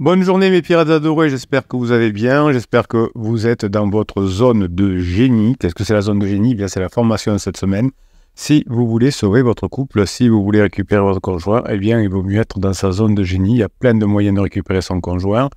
Bonne journée mes pirates adorés, j'espère que vous allez bien, j'espère que vous êtes dans votre zone de génie. Qu'est-ce que c'est la zone de génie eh Bien c'est la formation de cette semaine. Si vous voulez sauver votre couple, si vous voulez récupérer votre conjoint, eh bien il vaut mieux être dans sa zone de génie. Il y a plein de moyens de récupérer son conjoint.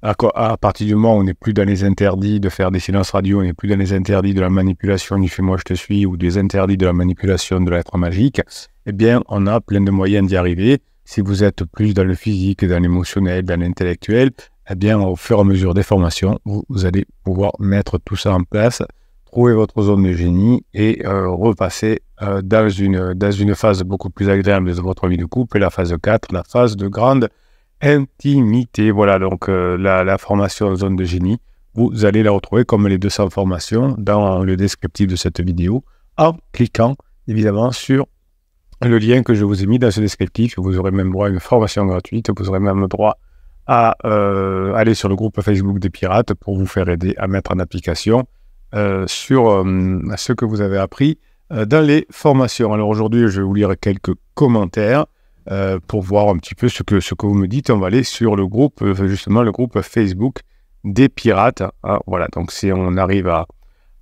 À, partir du moment où on n'est plus dans les interdits de faire des silences radio, on n'est plus dans les interdits de la manipulation du fais-moi je te suis ou des interdits de la manipulation de l'être magique, eh bien on a plein de moyens d'y arriver. Si vous êtes plus dans le physique, dans l'émotionnel, dans l'intellectuel, eh bien, au fur et à mesure des formations, vous, allez pouvoir mettre tout ça en place, trouver votre zone de génie et euh, repasser euh, dans, une, dans une phase beaucoup plus agréable de votre vie de couple, la phase 4, la phase de grande intimité. Voilà, donc euh, la, la, formation zone de génie, vous allez la retrouver comme les 200 formations dans le descriptif de cette vidéo en cliquant évidemment sur le lien que je vous ai mis dans ce descriptif. Vous aurez même droit à une formation gratuite. Vous aurez même droit à euh, aller sur le groupe Facebook des pirates pour vous faire aider à mettre en application euh, sur euh, ce que vous avez appris dans les formations. Alors aujourd'hui, je vais vous lire quelques commentaires pour voir un petit peu ce que, ce que vous me dites. On va aller sur le groupe, justement, le groupe Facebook des pirates. Hein. voilà, donc si on arrive à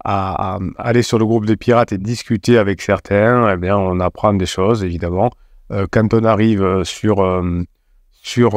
à, aller sur le groupe des pirates et discuter avec certains, eh bien, on apprend des choses, évidemment. Euh, quand on arrive euh, euh, sur,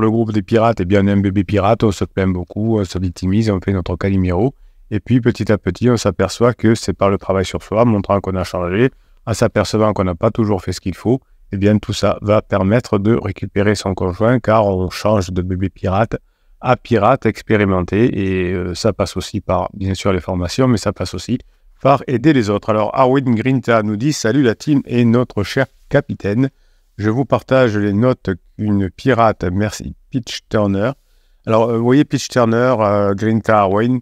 le groupe des pirates, eh bien, on est un bébé pirate, on se plaint beaucoup, on se victimise, on fait notre calimero. Et puis, petit à petit, on s'aperçoit que c'est par le travail sur soi, montrant qu'on a changé, en s'apercevant qu'on n'a pas toujours fait ce qu'il faut, eh bien, tout ça va permettre de récupérer son conjoint, car on change de bébé pirate à pirate, expérimenté, Et euh, ça passe aussi par, bien sûr, les formations, mais ça passe aussi par aider les autres. Alors, Arwin Grinta nous dit Salut la team et notre cher capitaine. Je vous partage les notes d'une pirate, merci, Pitch Turner. Alors, euh, vous voyez, Pitch Turner, euh, Grinta, Arwin,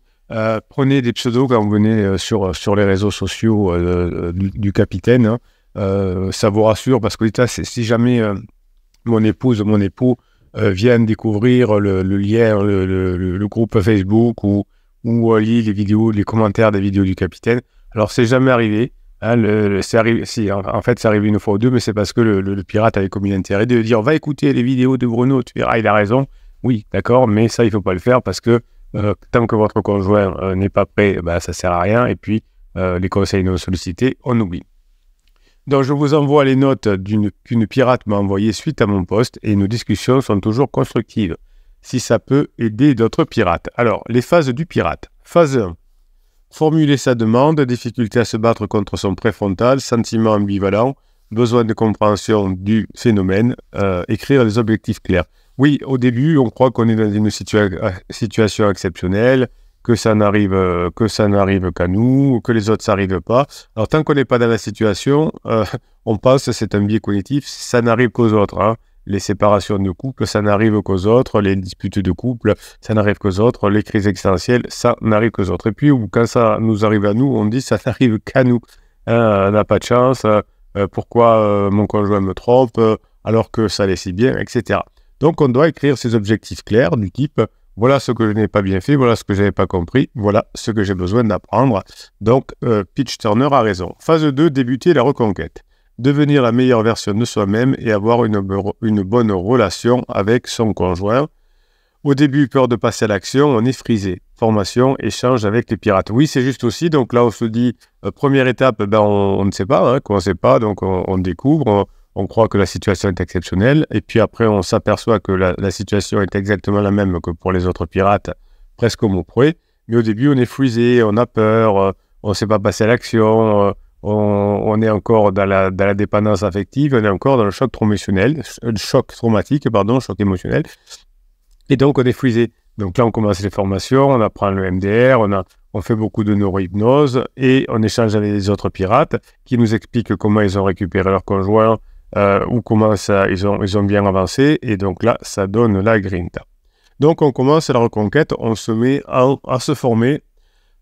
prenez des pseudos quand vous venez sur, sur les réseaux sociaux du, capitaine. Hein. ça vous rassure parce que si jamais mon épouse mon époux euh, viennent découvrir le, lien, le, groupe Facebook ou, ou euh, lit les vidéos, les commentaires des vidéos du capitaine. Alors, c'est jamais arrivé. Hein, arrivé en, fait, c'est arrivé une fois ou deux, mais c'est parce que le, pirate avait commis l'intérêt de dire va écouter les vidéos de Bruno, tu verras, il a raison. Oui, d'accord, mais ça, il faut pas le faire parce que euh, tant que votre conjoint n'est pas prêt, bah, ça sert à rien. Et puis, les conseils non sollicités, on oublie. Donc je vous envoie les notes qu'une pirate m'a envoyées suite à mon poste et nos discussions sont toujours constructives, si ça peut aider d'autres pirates. Alors, les phases du pirate. Phase 1. Formuler sa demande, difficulté à se battre contre son préfrontal, sentiment ambivalent, besoin de compréhension du phénomène, euh, écrire des objectifs clairs. Oui, au début, on croit qu'on est dans une situation exceptionnelle, que ça n'arrive euh, que ça n'arrive qu'à nous, que les autres n'arrivent pas. Alors tant qu'on n'est pas dans la situation, euh, on pense c'est un biais cognitif, ça n'arrive qu'aux autres. Hein. Les séparations de couple, ça n'arrive qu'aux autres. Les disputes de couple, ça n'arrive qu'aux autres. Les crises existentielles, ça n'arrive qu'aux autres. Et puis, quand ça nous arrive à nous, on dit ça n'arrive qu'à nous. Hein, on n'a pas de chance. Euh, pourquoi mon conjoint me trompe alors que ça allait si bien, etc. Donc, on doit écrire ces objectifs clairs du type voilà ce que je n'ai pas bien fait, voilà ce que j'avais pas compris, voilà ce que j'ai besoin d'apprendre. Donc, euh, Pitch Turner a raison. Phase 2, débuter la reconquête. Devenir la meilleure version de soi-même et avoir une, bonne relation avec son conjoint. Au début, peur de passer à l'action, on est frisé. Formation, échange avec les pirates. Oui, c'est juste aussi. Donc là, on se dit, euh, première étape, ben, on, ne sait pas, on ne sait pas, hein, donc on, découvre, on croit que la situation est exceptionnelle, et puis après on s'aperçoit que la, situation est exactement la même que pour les autres pirates, presque au mot près, mais au début on est frisé, on a peur, euh, on ne sait pas passer à l'action, euh, on, est encore dans la, dépendance affective, on est encore dans le choc euh, choc traumatique, pardon, choc émotionnel, et donc on est frisé. Donc là on commence les formations, on apprend le MDR, on on fait beaucoup de neurohypnose et on échange avec les autres pirates qui nous expliquent comment ils ont récupéré leur conjoint, euh, où commence ils, ont, bien avancé, et donc là, ça donne la grinta. Donc on commence la reconquête, on se met à, se former.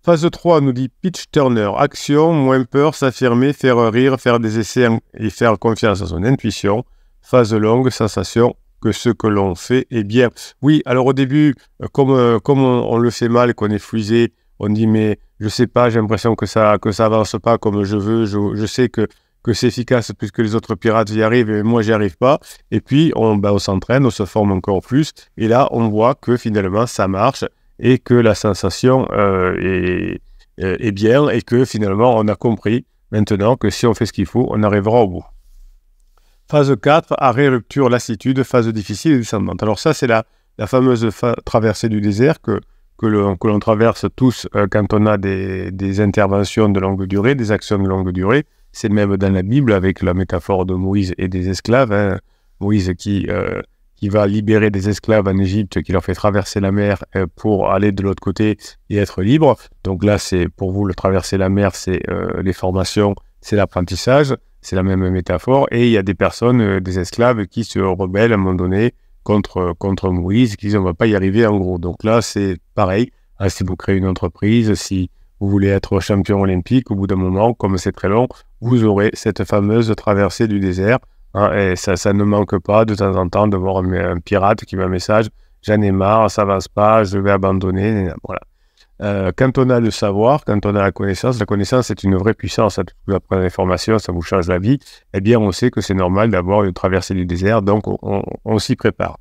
Phase 3 nous dit pitch turner, action, moins peur, s'affirmer, faire rire, faire des essais et faire confiance à son intuition. Phase longue, sensation, que ce que l'on fait est bien. Oui, alors au début, euh, comme, euh, on, le fait mal, qu'on est fusé, on dit mais je sais pas, j'ai l'impression que ça que ça avance pas comme je veux, je sais que que c'est efficace puisque les autres pirates y arrivent et moi j'y arrive pas. Et puis bah, on, s'entraîne, on se forme encore plus. Et là, on voit que finalement ça marche et que la sensation euh, est, bien et que finalement on a compris maintenant que si on fait ce qu'il faut, on arrivera au bout. Phase 4, arrêt, rupture, lassitude, phase difficile et descendante. Alors ça, c'est la, fameuse traversée du désert que, que l'on traverse tous euh, quand on a des interventions de longue durée, des actions de longue durée. C'est le même dans la Bible avec la métaphore de Moïse et des esclaves. Hein. Moïse qui, euh, qui va libérer des esclaves en Égypte, qui leur fait traverser la mer euh, pour aller de l'autre côté et être libre. Donc là, c'est pour vous, le traverser la mer, c'est euh, les formations, c'est l'apprentissage, c'est la même métaphore. Et il y a des personnes, des esclaves, qui se rebellent à un moment donné contre, contre Moïse, qui disent on ne va pas y arriver en gros. Donc là, c'est pareil. Ah, si vous créez une entreprise, si vous voulez être champion olympique, au bout d'un moment, comme c'est très long, vous aurez cette fameuse traversée du désert. Hein, et ça, ça, ne manque pas de temps en temps de voir un, pirate qui met un message J'en ai marre, ça va pas, je vais abandonner. Euh, quand on a le savoir, quand on a la connaissance, la connaissance est une vraie puissance. Ça l'information, hein. ça vous change la vie. Eh bien, on sait que c'est normal d'avoir une traversée du désert, donc on, s'y prépare.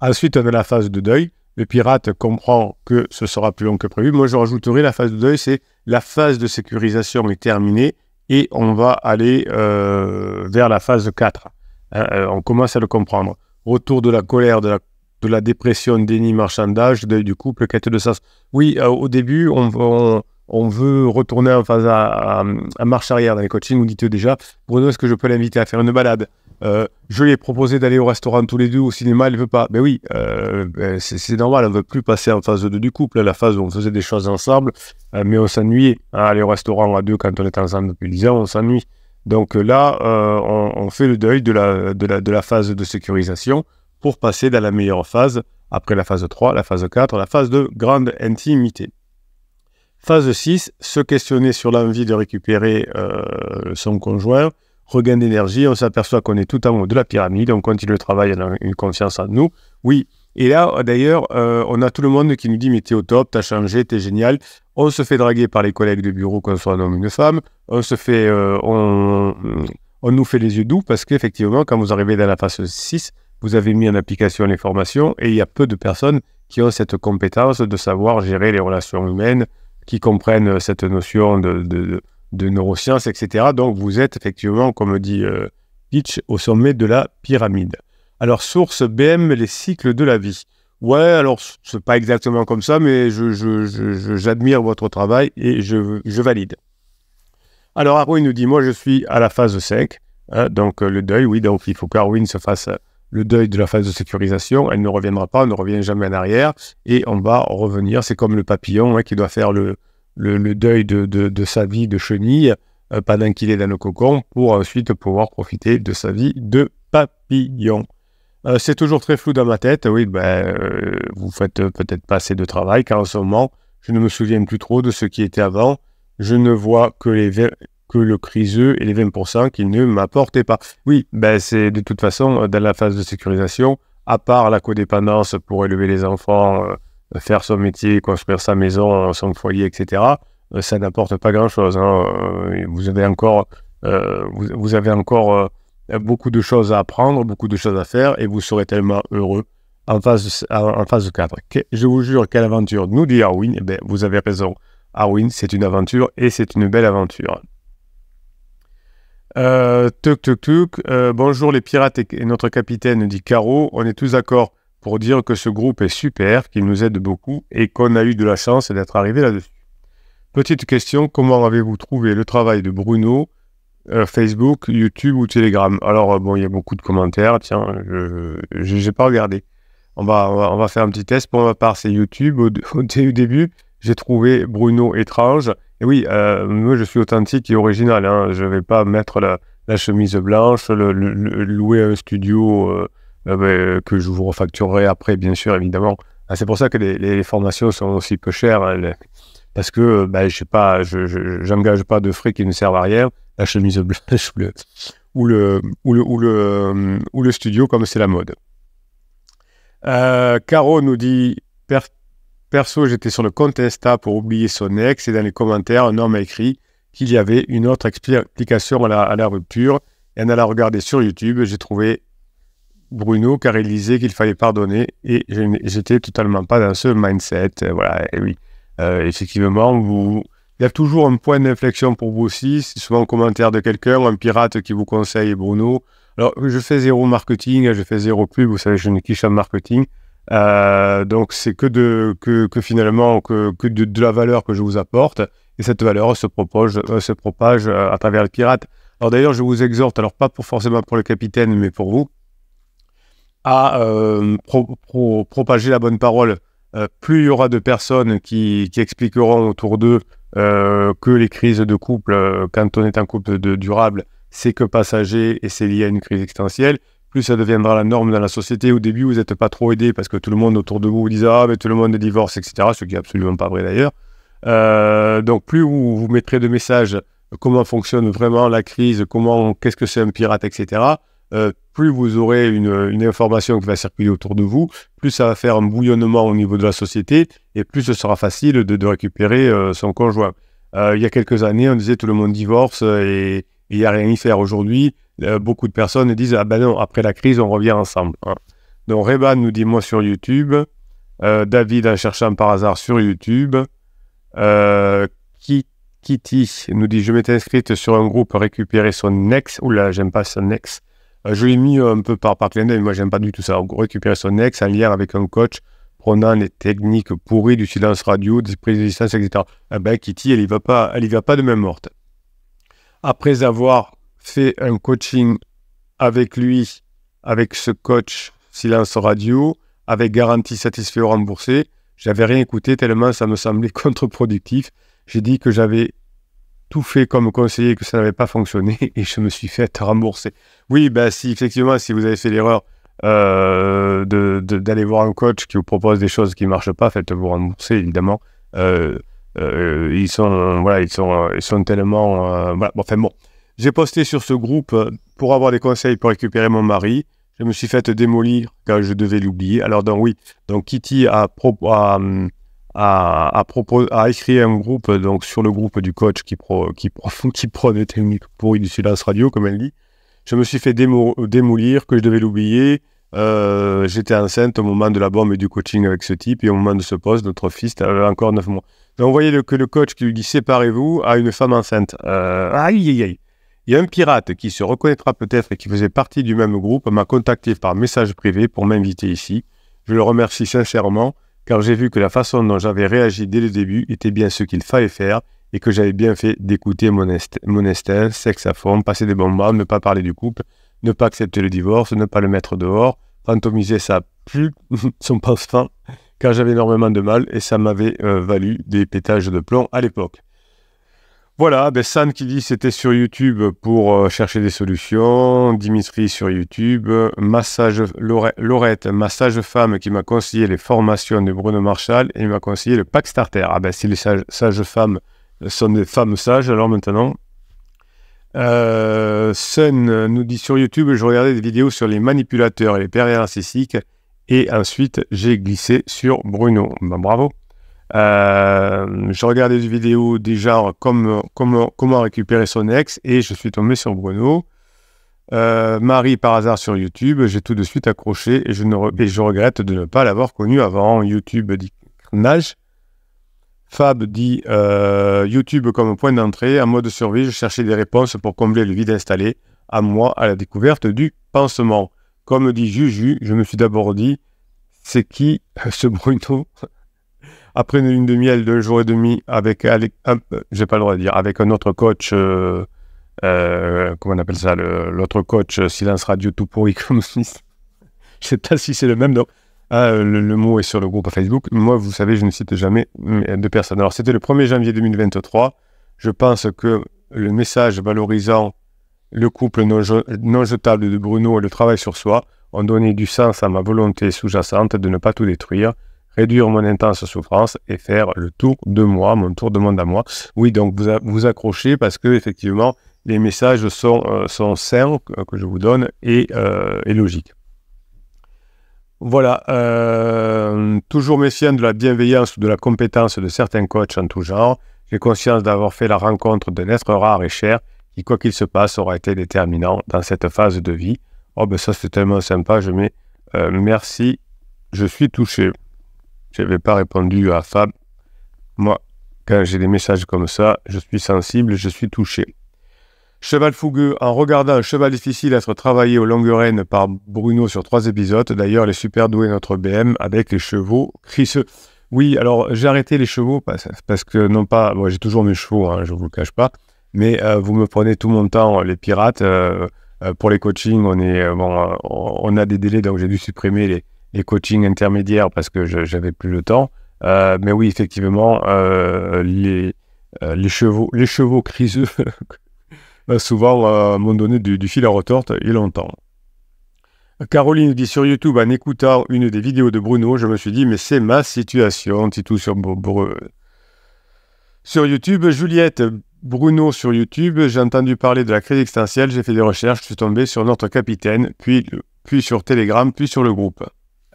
Ensuite, on a la phase de deuil. Le pirate comprend que ce sera plus long que prévu. Moi, je rajouterai la phase de deuil, c'est la phase de sécurisation est terminée et on va aller euh, vers la phase 4. Euh, euh, on commence à le comprendre. Retour de la colère, de la, dépression, déni, marchandage, du couple, quête de sens. Oui, au début, on, on, veut retourner en phase à, marche arrière dans les coachings. Vous dites déjà, Bruno, est-ce que je peux l'inviter à faire une balade euh, je lui ai proposé d'aller au restaurant tous les deux, au cinéma, elle ne veut pas. Mais ben oui, euh, ben c'est normal, on ne veut plus passer en phase 2 du couple, hein, la phase où on faisait des choses ensemble, euh, mais on s'ennuyait. Hein, aller au restaurant à deux quand on est ensemble depuis 10 ans, on s'ennuie. Donc là, on, fait le deuil de la, de la, phase de sécurisation pour passer dans la meilleure phase, après la phase 3, la phase 4, la phase de grande intimité. Phase 6, se questionner sur l'envie de récupérer son conjoint, regain d'énergie, on s'aperçoit qu'on est tout en haut de la pyramide, on continue le travail, on a une confiance en nous. Oui. Et là, d'ailleurs, euh, on a tout le monde qui nous dit, mais t'es au top, t'as changé, t'es génial. On se fait draguer par les collègues du bureau, qu'on soit un homme ou une femme. On se fait, euh, on, on, nous fait les yeux doux parce qu'effectivement, quand vous arrivez dans la phase 6, vous avez mis en application les formations et il y a peu de personnes qui ont cette compétence de savoir gérer les relations humaines, qui comprennent cette notion de de neurosciences, etc. Donc vous êtes effectivement, comme dit pitch euh, au sommet de la pyramide. Alors source BM, les cycles de la vie. Ouais, alors c'est pas exactement comme ça, mais j'admire je, votre travail et je, valide. Alors Arwin nous dit, moi je suis à la phase 5, hein, donc euh, le deuil, oui, donc il faut qu'Arwin se fasse euh, le deuil de la phase de sécurisation, elle ne reviendra pas, on ne revient jamais en arrière, et on va revenir, c'est comme le papillon hein, qui doit faire le, le, deuil de, sa vie de chenille pas euh, pendant qu'il est dans le cocon pour ensuite pouvoir profiter de sa vie de papillon. Euh, c'est toujours très flou dans ma tête. Oui, ben, euh, vous faites peut-être pas assez de travail car en ce moment, je ne me souviens plus trop de ce qui était avant. Je ne vois que les que le criseux et les 20% qu'il ne m'apportait pas. Oui, ben c'est de toute façon dans la phase de sécurisation, à part la codépendance pour élever les enfants, faire son métier, construire sa maison, son foyer, etc., euh, ça n'apporte pas grand-chose. Hein. Euh, vous avez encore, euh, vous, avez encore beaucoup de choses à apprendre, beaucoup de choses à faire, et vous serez tellement heureux en phase, en phase 4. je vous jure, quelle aventure Nous dit Arwin, eh ben, vous avez raison. Arwin, c'est une aventure, et c'est une belle aventure. Euh, tuk tuk. bonjour les pirates et, et notre capitaine, dit Caro. On est tous d'accord dire que ce groupe est super, qu'il nous aide beaucoup et qu'on a eu de la chance d'être arrivé là-dessus. Petite question, comment avez-vous trouvé le travail de Bruno euh, Facebook, YouTube ou Telegram Alors, euh, bon, il y a beaucoup de commentaires, tiens, je n'ai pas regardé. On va, on va, faire un petit test. Pour ma part, c'est YouTube. Au, début, j'ai trouvé Bruno étrange. Et oui, euh, moi, je suis authentique et original. Hein. Je ne vais pas mettre la, chemise blanche, louer un studio euh, euh, que je vous refacturerai après, bien sûr, évidemment. Ah, c'est pour ça que les, formations sont aussi peu chères, hein, parce que euh, bah, sais pas, je n'engage pas de frais qui ne servent à rien. La chemise blanche ou le, ou le, ou le, ou le, studio, comme c'est la mode. Caro nous dit Perso, j'étais sur le Contesta pour oublier son ex, et dans les commentaires, un homme a écrit qu'il y avait une autre explication à la, rupture, et en allant regarder sur YouTube, j'ai trouvé Bruno car il disait qu'il fallait pardonner et j'étais totalement pas dans ce mindset. Euh, voilà, et oui, euh, effectivement, vous, il y a toujours un point d'inflexion pour vous aussi. C'est souvent un commentaire de quelqu'un, un pirate qui vous conseille Bruno. Alors, je fais zéro marketing, je fais zéro pub, vous savez, je ne quiche en marketing. Euh, donc, c'est que, de, que, finalement, que, de, la valeur que je vous apporte. Et cette valeur se, se propage à travers le pirate. Alors d'ailleurs, je vous exhorte, alors pas pour forcément pour le capitaine, mais pour vous, à euh, propager la bonne parole. Euh, plus il y aura de personnes qui, expliqueront autour d'eux euh, que les crises de couple, quand on est un couple de, durable, c'est que passager et c'est lié à une crise existentielle, plus ça deviendra la norme dans la société. Au début, vous n'êtes pas trop aidé parce que tout le monde autour de vous vous dit Ah, mais tout le monde est divorce, etc. Ce qui est absolument pas vrai d'ailleurs. donc, plus vous, vous mettrez de messages comment fonctionne vraiment la crise, comment, qu'est-ce que c'est un pirate, etc. Euh, plus vous aurez une, information qui va circuler autour de vous, plus ça va faire un bouillonnement au niveau de la société et plus ce sera facile de, récupérer euh, son conjoint. Euh, il y a quelques années, on disait tout le monde divorce et il n'y a rien à faire. Aujourd'hui, beaucoup de personnes disent Ah ben non, après la crise, on revient ensemble. Hein. Donc Reban nous dit Moi sur YouTube, David en cherchant par hasard sur YouTube, Kitty nous dit Je m'étais inscrite sur un groupe récupérer son ex. Oula, j'aime pas son ex. Euh, je l'ai mis euh, un peu par, par clin d'œil, moi j'aime pas du tout ça. récupérer son ex en lien avec un coach prenant les techniques pourries du silence radio, des prises de distance, etc. Eh bien, Kitty, elle n'y va pas, elle va pas de main morte. Après avoir fait un coaching avec lui, avec ce coach silence radio, avec garantie satisfait ou remboursé, j'avais rien écouté tellement ça me semblait contre-productif. J'ai dit que j'avais tout fait comme conseiller que ça n'avait pas fonctionné et je me suis fait rembourser. Oui, bah, si effectivement, si vous avez fait l'erreur euh, d'aller voir un coach qui vous propose des choses qui ne marchent pas, faites-vous rembourser, évidemment. Euh, euh, ils, sont, voilà, ils, sont, ils sont tellement... voilà. enfin bon, j'ai posté sur ce groupe pour avoir des conseils pour récupérer mon mari. Je me suis fait démolir car je devais l'oublier. Alors, donc, oui, donc Kitty a, proposé. a, hum, à à, un groupe donc sur le groupe du coach qui, prône qui, pro, qui pour du silence radio, comme elle dit. Je me suis fait démolir, que je devais l'oublier. Euh, j'étais enceinte au moment de la bombe et du coaching avec ce type, et au moment de ce poste, notre fils avait encore 9 mois. Donc, vous voyez que le coach qui lui dit séparez-vous à une femme enceinte. Euh, aïe, aïe, aïe. Il y a un pirate qui se reconnaîtra peut-être et qui faisait partie du même groupe m'a contacté par message privé pour m'inviter ici. Je le remercie sincèrement car j'ai vu que la façon dont j'avais réagi dès le début était bien ce qu'il fallait faire et que j'avais bien fait d'écouter mon, mon instinct, sexe à fond, passer des bons ne pas parler du couple, ne pas accepter le divorce, ne pas le mettre dehors, fantomiser sa plus son passe-fin, car j'avais énormément de mal et ça m'avait euh, valu des pétages de plomb à l'époque. Voilà, ben qui dit c'était sur YouTube pour euh, chercher des solutions, Dimitri sur YouTube, massage Laurette, massage femme qui m'a conseillé les formations de Bruno Marshall et m'a conseillé le pack starter. Ah ben si les sages, femmes sont des femmes sages, alors maintenant. Euh, Sun nous dit sur YouTube, je regardais des vidéos sur les manipulateurs et les pervers narcissiques et ensuite j'ai glissé sur Bruno. Ben, bravo. Euh, je regardais des vidéos déjà comme, comment, récupérer son ex et je suis tombé sur Bruno. Euh, Marie par hasard sur YouTube, j'ai tout de suite accroché et je, ne je regrette de ne pas l'avoir connu avant. YouTube dit Nage Fab dit euh, YouTube comme point d'entrée. En mode survie, je cherchais des réponses pour combler le vide installé à moi à la découverte du pansement. Comme dit Juju, je me suis d'abord dit c'est qui ce Bruno après une lune de miel d'un jour et demi avec, j'ai pas le droit de dire, avec un autre coach, euh, euh, comment on appelle ça, l'autre coach euh, silence radio tout pourri comme si, je sais pas si c'est le même. Ah, le, mot est sur le groupe Facebook. Moi, vous savez, je ne cite jamais mm, de personne. Alors, c'était le 1er janvier 2023. Je pense que le message valorisant le couple non jetable de Bruno et le travail sur soi ont donné du sens à ma volonté sous-jacente de ne pas tout détruire réduire mon intense souffrance et faire le tour de moi, mon tour de monde à moi. Oui, donc vous vous accrochez parce que effectivement, les messages sont, euh, sont sains que, je vous donne et, euh, logiques. Voilà, euh, toujours méfiant de la bienveillance ou de la compétence de certains coachs en tout genre, j'ai conscience d'avoir fait la rencontre d'un être rare et cher qui, quoi qu'il se passe, aura été déterminant dans cette phase de vie. Oh ben ça c'est tellement sympa, je mets merci, je suis touché je n'avais pas répondu à Fab. Moi, quand j'ai des messages comme ça, je suis sensible, je suis touché. Cheval fougueux, en regardant un cheval difficile à être travaillé aux longues par Bruno sur trois épisodes, d'ailleurs les super doués notre BM avec les chevaux crisseux. Oui, alors j'ai arrêté les chevaux parce, que non pas, moi j'ai toujours mes chevaux, hein, je ne vous le cache pas, mais euh, vous me prenez tout mon temps, les pirates, euh, euh, pour les coachings, on, est, bon, on a des délais, donc j'ai dû supprimer les, les coachings intermédiaires parce que j'avais plus le temps. Euh, mais oui, effectivement, euh, euh, les, chevaux, les chevaux criseux, souvent, m'ont donné du, fil à retorte et longtemps. Caroline dit sur YouTube, en écoutant une des vidéos de Bruno, je me suis dit, mais c'est ma situation, Titou sur, sur YouTube. Juliette, Bruno sur YouTube, j'ai entendu parler de la crise existentielle, j'ai fait des recherches, je suis tombé sur notre capitaine, puis, puis sur Telegram, puis sur le groupe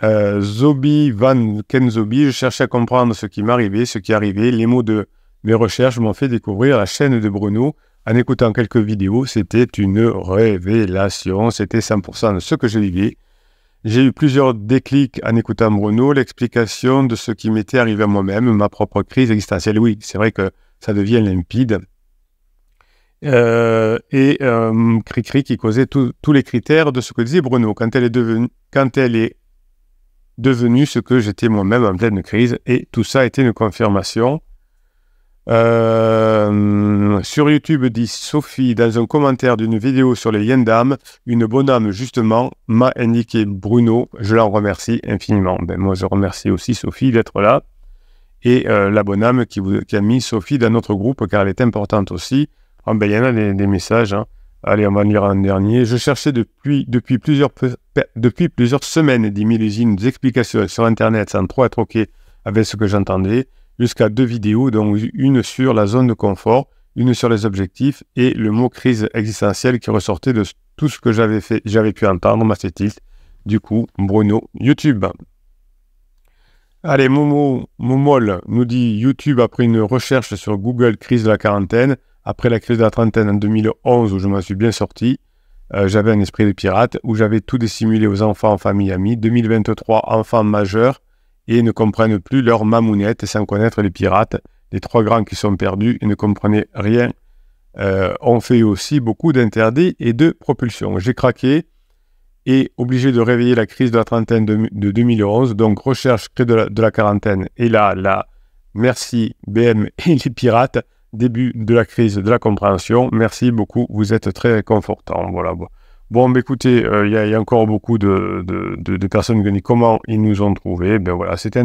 euh, Zobi Van Kenzobi, je cherchais à comprendre ce qui m'arrivait, ce qui arrivait. Les mots de mes recherches m'ont fait découvrir la chaîne de Bruno. En écoutant quelques vidéos, c'était une révélation. C'était 100% de ce que je vivais. J'ai eu plusieurs déclics en écoutant Bruno, l'explication de ce qui m'était arrivé à moi-même, ma propre crise existentielle. Oui, c'est vrai que ça devient limpide. Euh, et euh, cri cri qui causait tous les critères de ce que disait Bruno. Quand elle est devenue, quand elle est devenu ce que j'étais moi-même en pleine crise. Et tout ça était une confirmation. Euh, sur YouTube, dit Sophie, dans un commentaire d'une vidéo sur les d'âme, une bonne âme justement m'a indiqué Bruno. Je l'en remercie infiniment. Ben, moi, je remercie aussi Sophie d'être là. Et euh, la bonne âme qui, a mis Sophie dans notre groupe, car elle est importante aussi. Ah, ben, il y en a des, des messages. Hein. Allez, on va lire un dernier. Je cherchais depuis, depuis, plusieurs, depuis plusieurs semaines des 000 usines explications sur Internet sans trop être OK avec ce que j'entendais, jusqu'à deux vidéos, dont une sur la zone de confort, une sur les objectifs et le mot crise existentielle qui ressortait de tout ce que j'avais fait, j'avais pu entendre, ma tilt Du coup, Bruno, YouTube. Allez, Momo, Momol nous dit YouTube après une recherche sur Google crise de la quarantaine. Après la crise de la trentaine en 2011, où je m'en suis bien sorti, euh, j'avais un esprit de pirate, où j'avais tout dissimulé aux enfants, en famille, amis. 2023, enfants majeurs et ne comprennent plus leur mamounette sans connaître les pirates. Les trois grands qui sont perdus et ne comprenaient rien On euh, ont fait aussi beaucoup d'interdits et de propulsions. J'ai craqué et obligé de réveiller la crise de la trentaine de, 2011. Donc, recherche crise de la, quarantaine. Et là, là, merci BM et les pirates début de la crise de la compréhension. Merci beaucoup, vous êtes très réconfortant. Voilà. Bon, ben écoutez, euh, il y, a encore beaucoup de, de, de, personnes qui ont disent comment ils nous ont trouvés. Ben voilà, c'était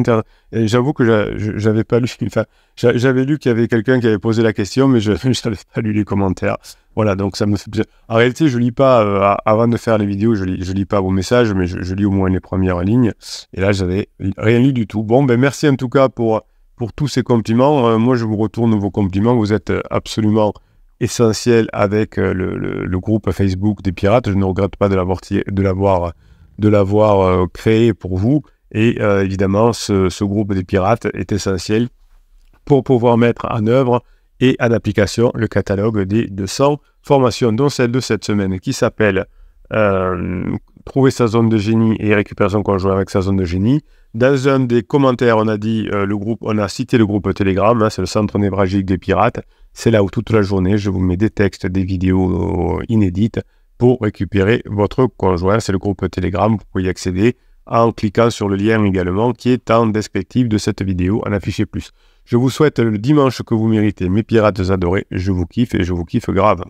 J'avoue que j'avais pas lu, enfin, j'avais lu qu'il y avait quelqu'un qui avait posé la question, mais je n'avais pas lu les commentaires. Voilà, donc ça me fait En réalité, je lis pas, euh, avant de faire les vidéos, je lis, je lis pas vos messages, mais je, je lis au moins les premières lignes. Et là, j'avais rien lu du tout. Bon, ben merci en tout cas pour pour tous ces compliments. Euh, moi, je vous retourne vos compliments. Vous êtes euh, absolument essentiel avec euh, le, groupe Facebook des pirates. Je ne regrette pas de l'avoir de l'avoir créé pour vous. Et évidemment, ce, groupe des pirates est essentiel pour pouvoir mettre en œuvre et en application le catalogue des 200 formations, dont celle de cette semaine qui s'appelle Trouver sa zone de génie et récupération son conjoint avec sa zone de génie. Dans un des commentaires, on a dit euh, le groupe, on a cité le groupe Telegram, hein, c'est le centre névralgique des pirates. C'est là où toute la journée, je vous mets des textes, des vidéos euh, inédites pour récupérer votre conjoint. C'est le groupe Telegram, vous pouvez y accéder en cliquant sur le lien également qui est en descriptif de cette vidéo, en affiché plus. Je vous souhaite le dimanche que vous méritez, mes pirates adorés, je vous kiffe et je vous kiffe grave.